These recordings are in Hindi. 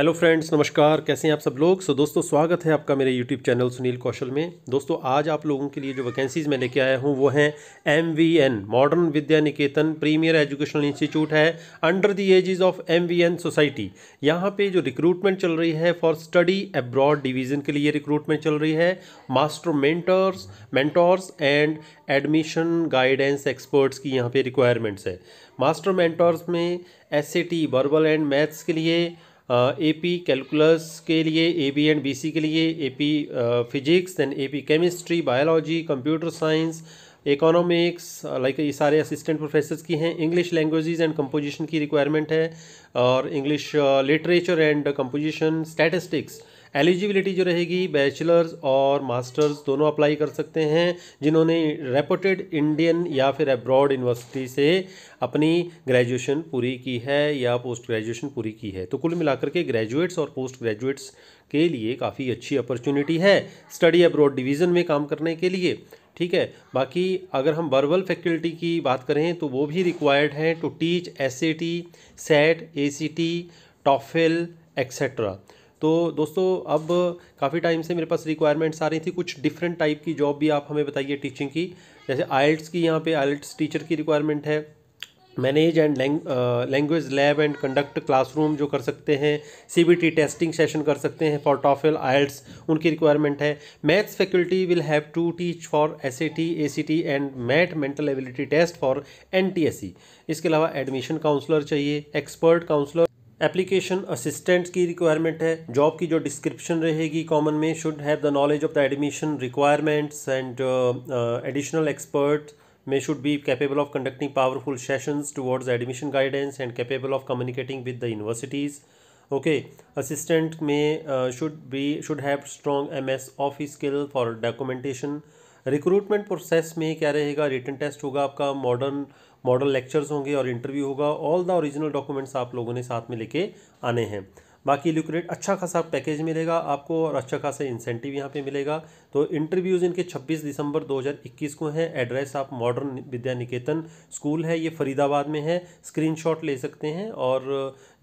हेलो फ्रेंड्स नमस्कार कैसे हैं आप सब लोग सो so, दोस्तों स्वागत है आपका मेरे यूट्यूब चैनल सुनील कौशल में दोस्तों आज आप लोगों के लिए जो वैकेंसीज़ मैं लेके आया हूँ वो हैं M V N modern Vidya Niketan premier educational institute है under the aegis of M V N society यहाँ पे जो रिक्रूटमेंट चल रही है फॉर स्टडी एब्रॉड डिवीज़न के लिए रिक्रूटमेंट चल रही है master mentors mentors and admission guidance experts की यहाँ पर रिक्वायरमेंट्स है मास्टर मेंटोर्स में S C T verbal and maths के लिए एपी कैलकुलस के लिए एबी एंड बीसी के लिए AP physics then AP chemistry biology computer science economics like ये सारे असिस्टेंट प्रोफेसर की हैं इंग्लिश लैंग्वेजेस एंड कंपोजिशन की रिक्वायरमेंट है और English literature and composition statistics eligibility जो रहेगी बैचलर्स और मास्टर्स दोनों अप्लाई कर सकते हैं जिन्होंने रेपोटेड इंडियन या फिर अब्रॉड यूनिवर्सिटी से अपनी ग्रेजुएशन पूरी की है या पोस्ट ग्रेजुएशन पूरी की है तो कुल मिलाकर के ग्रेजुएट्स और पोस्ट ग्रेजुएट्स के लिए काफ़ी अच्छी अपॉर्चुनिटी है स्टडी अब्रॉड डिवीज़न में काम करने के लिए ठीक है बाकी अगर हम वर्बल फैकल्टी की बात करें तो वो भी रिक्वायर्ड है to teach S A T SAT A C T TOEFL etcetera तो दोस्तों अब काफ़ी टाइम से मेरे पास रिक्वायरमेंट्स आ रही थी कुछ डिफरेंट टाइप की जॉब भी आप हमें बताइए टीचिंग की जैसे आइल्ट्स की यहाँ पे आइल्ट्स टीचर की रिक्वायरमेंट है manage and language lab and conduct classroom जो कर सकते हैं सीबीटी टेस्टिंग सेशन कर सकते हैं फॉर टॉफिल आयल्ट्स उनकी रिक्वायरमेंट है maths faculty will have to teach for S A T A C T and math mental ability test for N T S C इसके अलावा एडमिशन काउंसलर चाहिए एक्सपर्ट काउंसलर एप्लीकेशन असिस्टेंट की रिक्वायरमेंट है जॉब की जो डिस्क्रिप्शन रहेगी कॉमन में should have the knowledge of the admission requirements and additional expert में should be capable of conducting powerful sessions towards admission guidance and capable of communicating with the universities okay assistant में should be should have strong M S office skill for documentation recruitment process में क्या रहेगा रिटर्न टेस्ट होगा आपका मॉडर्न मॉडल लेक्चर्स होंगे और इंटरव्यू होगा ऑल द ओरिजिनल डॉक्यूमेंट्स आप लोगों ने साथ में लेके आने हैं बाकी लिक्रेट अच्छा खासा पैकेज मिलेगा आपको और अच्छा खासा इंसेंटिव यहाँ पे मिलेगा तो इंटरव्यूज़ इनके 26 दिसंबर 2021 को हैं एड्रेस आप मॉडर्न विद्या निकेतन स्कूल है ये फरीदाबाद में है स्क्रीनशॉट ले सकते हैं और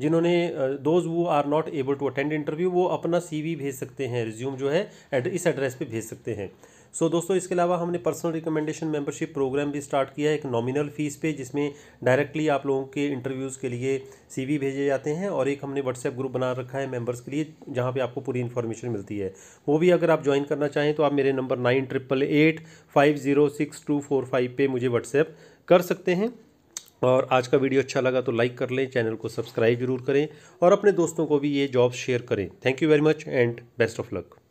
जिन्होंने दोज वो are not able to attend interview वो अपना सी भेज सकते हैं रिज्यूम जो है इस एड्रेस पर भेज सकते हैं सो so, दोस्तों इसके अलावा हमने पर्सनल रिकमेंडेशन मेंबरशिप प्रोग्राम भी स्टार्ट किया है एक नॉमिनल फीस पे जिसमें डायरेक्टली आप लोगों के इंटरव्यूज़ के लिए सीवी भेजे जाते हैं और एक हमने व्हाट्सएप ग्रुप बना रखा है मेंबर्स के लिए जहाँ पर आपको पूरी इन्फॉर्मेशन मिलती है वो भी अगर आप ज्वाइन करना चाहें तो आप मेरे number nine triple eight five zero six two four five पर मुझे व्हाट्सएप कर सकते हैं और आज का वीडियो अच्छा लगा तो लाइक कर लें चैनल को सब्सक्राइब जरूर करें और अपने दोस्तों को भी ये जॉब शेयर करें thank you very much and best of luck